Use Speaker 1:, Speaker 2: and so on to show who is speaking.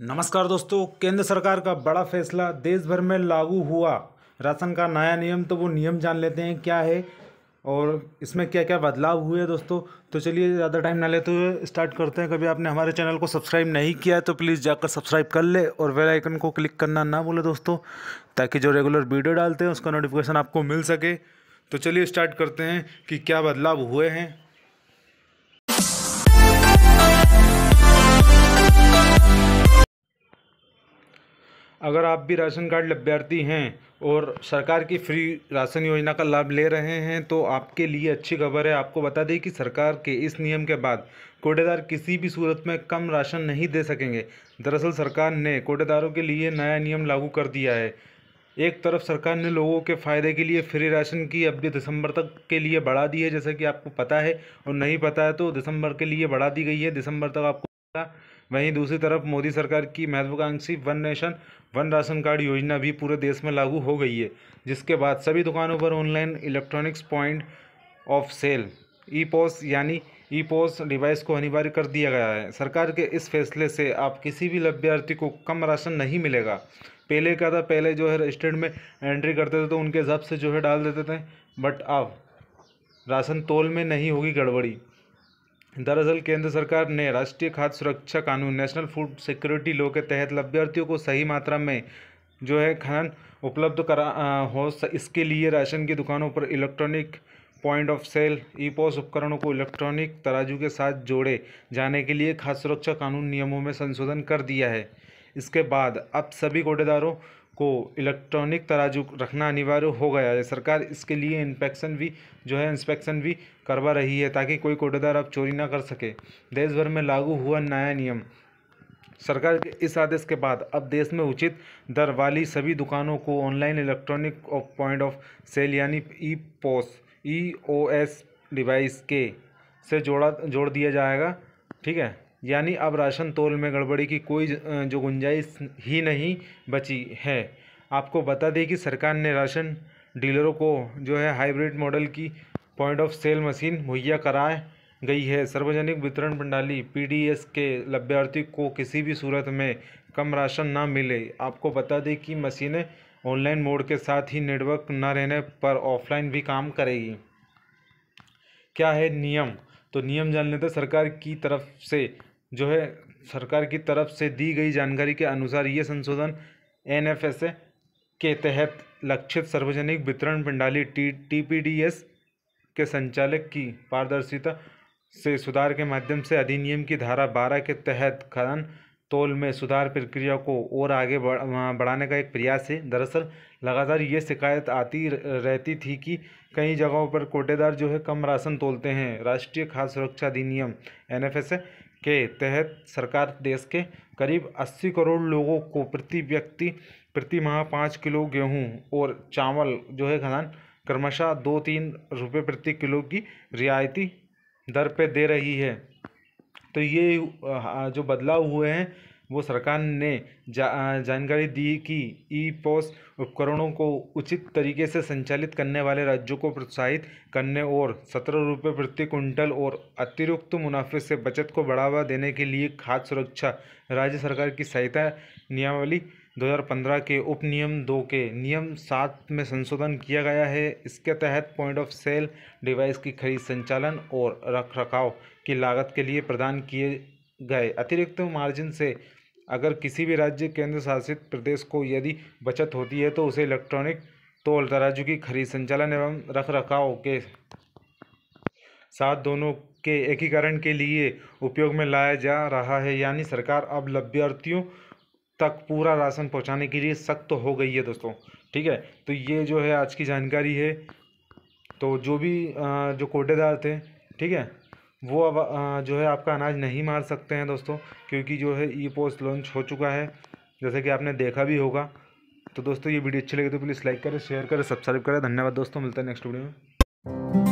Speaker 1: नमस्कार दोस्तों केंद्र सरकार का बड़ा फैसला देश भर में लागू हुआ राशन का नया नियम तो वो नियम जान लेते हैं क्या है और इसमें क्या क्या बदलाव हुए दोस्तों तो चलिए ज़्यादा टाइम ना लेते तो हुए स्टार्ट करते हैं कभी आपने हमारे चैनल को सब्सक्राइब नहीं किया है तो प्लीज़ जाकर सब्सक्राइब कर ले और वेल आइकन को क्लिक करना ना बोले दोस्तों ताकि जो रेगुलर वीडियो डालते हैं उसका नोटिफिकेशन आपको मिल सके तो चलिए स्टार्ट करते हैं कि क्या बदलाव हुए हैं अगर आप भी राशन कार्ड लभ्यार्थी हैं और सरकार की फ्री राशन योजना का लाभ ले रहे हैं तो आपके लिए अच्छी खबर है आपको बता दें कि सरकार के इस नियम के बाद कोटेदार किसी भी सूरत में कम राशन नहीं दे सकेंगे दरअसल सरकार ने कोटेदारों के लिए नया नियम लागू कर दिया है एक तरफ सरकार ने लोगों के फ़ायदे के लिए फ्री राशन की अवधि दिसंबर तक के लिए बढ़ा दी है जैसा कि आपको पता है और नहीं पता है तो दिसंबर के लिए बढ़ा दी गई है दिसंबर तक आपको पता वहीं दूसरी तरफ मोदी सरकार की महत्वाकांक्षी one nation one ration card योजना भी पूरे देश में लागू हो गई है जिसके बाद सभी दुकानों पर online electronics point of sale E POS यानी ई पोस डिवाइस को अनिवार्य कर दिया गया है सरकार के इस फैसले से आप किसी भी लभ्यार्थी को कम राशन नहीं मिलेगा पहले क्या था पहले जो है रजिस्टर्ड में एंट्री करते थे तो उनके हिसाब से जो है डाल देते थे बट अब राशन तोल में नहीं होगी गड़बड़ी दरअसल केंद्र सरकार ने राष्ट्रीय खाद्य सुरक्षा कानून नेशनल फूड सिक्योरिटी लॉ के तहत लभ्यार्थियों को सही मात्रा में जो है खान उपलब्ध करा हो इसके लिए राशन की दुकानों पर electronic point of sale E POS उपकरणों को इलेक्ट्रॉनिक तराजू के साथ जोड़े जाने के लिए खाद्य सुरक्षा कानून नियमों में संशोधन कर दिया है इसके बाद अब सभी कोटेदारों को इलेक्ट्रॉनिक तराजू रखना अनिवार्य हो गया है सरकार इसके लिए इंस्पेक्शन भी जो है इंस्पेक्शन भी करवा रही है ताकि कोई कोटेदार अब चोरी ना कर सके देश भर में लागू हुआ नया नियम सरकार के इस आदेश के बाद अब देश में उचित दर वाली सभी दुकानों को online electronic of point of sale यानी ई पोस ई ओ एस डिवाइस के से जोड़ा जोड़ दिया जाएगा ठीक है यानी अब राशन तोल में गड़बड़ी की कोई जो गुंजाइश ही नहीं बची है आपको बता दें कि सरकार ने राशन डीलरों को जो है हाइब्रिड मॉडल की पॉइंट ऑफ सेल मशीन मुहैया कराए गई है सार्वजनिक वितरण प्रणाली पीडीएस के लाभ्यार्थी को किसी भी सूरत में कम राशन ना मिले आपको बता दें कि मशीनें ऑनलाइन मोड के साथ ही नेटवर्क न रहने पर ऑफलाइन भी काम करेगी क्या है नियम तो नियम जान लेते सरकार की तरफ से जो है सरकार की तरफ से दी गई जानकारी के अनुसार ये संशोधन एन एफ एस ए के तहत लक्षित सार्वजनिक वितरण प्रणाली T T P D S के संचालक की पारदर्शिता से सुधार के माध्यम से अधिनियम की धारा बारह के तहत खनन तोल में सुधार प्रक्रिया को और आगे बढ़ाने का एक प्रयास है दरअसल लगातार ये शिकायत आती रहती थी कि कई जगहों पर कोटेदार जो है कम राशन तोलते हैं राष्ट्रीय खाद्य सुरक्षा अधिनियम एन के तहत सरकार देश के करीब 80 करोड़ लोगों को प्रति व्यक्ति प्रति माह पाँच किलो गेहूँ और चावल जो है खदान क्रमशः दो तीन रुपये प्रति किलो की रियायती दर पे दे रही है तो ये जो बदलाव हुए हैं वो सरकार ने जा जानकारी दी कि ई पॉस उपकरणों को उचित तरीके से संचालित करने वाले राज्यों को प्रोत्साहित करने और सत्रह रुपये प्रति कुंटल और अतिरिक्त मुनाफे से बचत को बढ़ावा देने के लिए खाद्य सुरक्षा राज्य सरकार की सहायता नियमावली 2015 के उप नियम दो के नियम सात में संशोधन किया गया है इसके तहत पॉइंट ऑफ सेल डिवाइस की खरीद संचालन और रख रखाव की लागत के लिए प्रदान किए गए अतिरिक्त मार्जिन से अगर किसी भी राज्य केंद्र शासित प्रदेश को यदि बचत होती है तो उसे इलेक्ट्रॉनिक तोल तराजू की खरीद संचालन एवं रख रखाव के साथ दोनों के एकीकरण के लिए उपयोग में लाया जा रहा है यानी सरकार अब लभ्यर्थियों तक पूरा राशन पहुंचाने के लिए सख्त हो गई है दोस्तों ठीक है तो ये जो है आज की जानकारी है तो जो भी जो कोटेदार थे ठीक है वो अब जो है आपका अनाज नहीं मार सकते हैं दोस्तों क्योंकि जो है ई पोस्ट लॉन्च हो चुका है जैसे कि आपने देखा भी होगा तो दोस्तों ये वीडियो अच्छी लगी तो प्लीज़ लाइक करें शेयर करें सब्सक्राइब करें धन्यवाद दोस्तों मिलता है नेक्स्ट वीडियो में